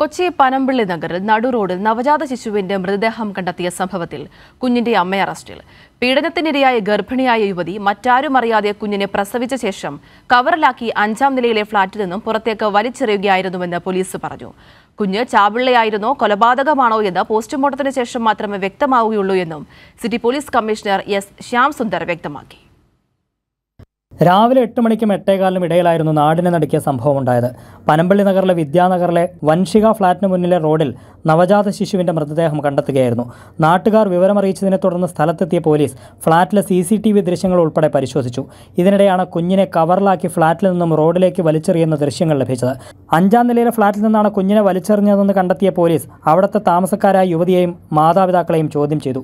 കൊച്ചി പനമ്പിള്ളി നഗറിൽ നടുറോഡിൽ നവജാത ശിശുവിന്റെ മൃതദേഹം കണ്ടെത്തിയ സംഭവത്തിൽ കുഞ്ഞിന്റെ അമ്മ അറസ്റ്റിൽ പീഡനത്തിനിരയായ ഗർഭിണിയായ യുവതി മറ്റാരും അറിയാതെ കുഞ്ഞിനെ പ്രസവിച്ച ശേഷം കവറിലാക്കി അഞ്ചാം നിലയിലെ ഫ്ളാറ്റിൽ നിന്നും പുറത്തേക്ക് വലിച്ചെറിയുകയായിരുന്നുവെന്ന് പോലീസ് പറഞ്ഞു കുഞ്ഞ് ചാവിള്ളയായിരുന്നോ കൊലപാതകമാണോ എന്ന് പോസ്റ്റ്മോർട്ടത്തിന് ശേഷം മാത്രമേ വ്യക്തമാവുകയുള്ളൂ എന്നും city police commissioner S Shyam Sundar വ്യക്തമാക്കി രാവിലെ എട്ട് മണിക്കും എട്ടേകാലിനും ഇടയിലായിരുന്നു നാടിനെ നടുക്കിയ സംഭവം ഉണ്ടായത് പനമ്പള്ളി നഗറിലെ വിദ്യാനഗറിലെ വൻഷിക ഫ്ളാറ്റിന് മുന്നിലെ റോഡിൽ നവജാത ശിശുവിൻ്റെ മൃതദേഹം കണ്ടെത്തുകയായിരുന്നു നാട്ടുകാർ വിവരമറിയിച്ചതിനെ തുടർന്ന് സ്ഥലത്തെത്തിയ പോലീസ് ഫ്ളാറ്റിലെ സി സി ടി വി ദൃശ്യങ്ങൾ ഉൾപ്പെടെ പരിശോധിച്ചു ഇതിനിടെയാണ് കുഞ്ഞിനെ കവറിലാക്കി ഫ്ളാറ്റിൽ നിന്നും റോഡിലേക്ക് വലിച്ചെറിയുന്ന ദൃശ്യങ്ങൾ ലഭിച്ചത് അഞ്ചാം നിലയിലെ ഫ്ളാറ്റിൽ നിന്നാണ് കുഞ്ഞിനെ വലിച്ചെറിഞ്ഞതെന്ന് കണ്ടെത്തിയ പോലീസ് അവിടുത്തെ താമസക്കാരായ യുവതിയെയും മാതാപിതാക്കളെയും ചോദ്യം ചെയ്തു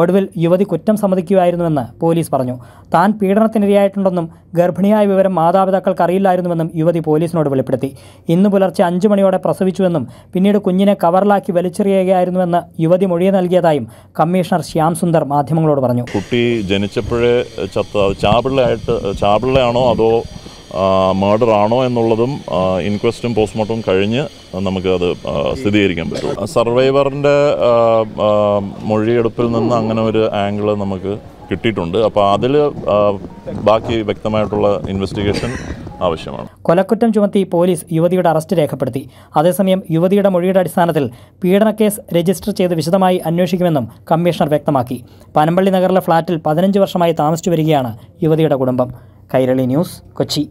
ഒടുവിൽ യുവതി കുറ്റം സമ്മതിക്കുകയായിരുന്നുവെന്ന് പോലീസ് പറഞ്ഞു താൻ പീഡനത്തിനിരയായിട്ടുണ്ടെന്നും ഗർഭിണിയായ വിവരം മാതാപിതാക്കൾക്ക് അറിയില്ലായിരുന്നുവെന്നും യുവതി പോലീസിനോട് വെളിപ്പെടുത്തി ഇന്ന് പുലർച്ചെ അഞ്ചു മണിയോടെ പ്രസവിച്ചുവെന്നും പിന്നീട് കുഞ്ഞിനെ കവറിലാക്കി വലിച്ചെറിയുകയായിരുന്നുവെന്ന് യുവതി മൊഴി നൽകിയതായും കമ്മീഷണർ ശ്യാം സുന്ദർ മാധ്യമങ്ങളോട് പറഞ്ഞു കുട്ടി ജനിച്ചപ്പോഴേ ചത്ത ചാപിള്ളയായിട്ട് ചാപിള്ളയാണോ അതോ മേർഡർ ആണോ എന്നുള്ളതും ഇൻക്വസ്റ്റും പോസ്റ്റ്മോർട്ടവും കഴിഞ്ഞ് നമുക്കത് സ്ഥിരീകരിക്കാൻ പറ്റും സർവൈവറിൻ്റെ മൊഴിയെടുപ്പിൽ നിന്ന് അങ്ങനെ ഒരു ആംഗിൾ നമുക്ക് കിട്ടിയിട്ടുണ്ട് അപ്പോൾ അതിൽ ബാക്കി വ്യക്തമായിട്ടുള്ള ഇൻവെസ്റ്റിഗേഷൻ ആവശ്യമാണ് കൊലക്കുറ്റം ചുമത്തി പോലീസ് യുവതിയുടെ അറസ്റ്റ് രേഖപ്പെടുത്തി അതേസമയം യുവതിയുടെ മൊഴിയുടെ അടിസ്ഥാനത്തിൽ പീഡന കേസ് രജിസ്റ്റർ ചെയ്ത് വിശദമായി അന്വേഷിക്കുമെന്നും കമ്മീഷണർ വ്യക്തമാക്കി പനമ്പള്ളി നഗറിലെ ഫ്ളാറ്റിൽ പതിനഞ്ച് വർഷമായി താമസിച്ചു വരികയാണ് യുവതിയുടെ കുടുംബം കൈരളി ന്യൂസ് കൊച്ചി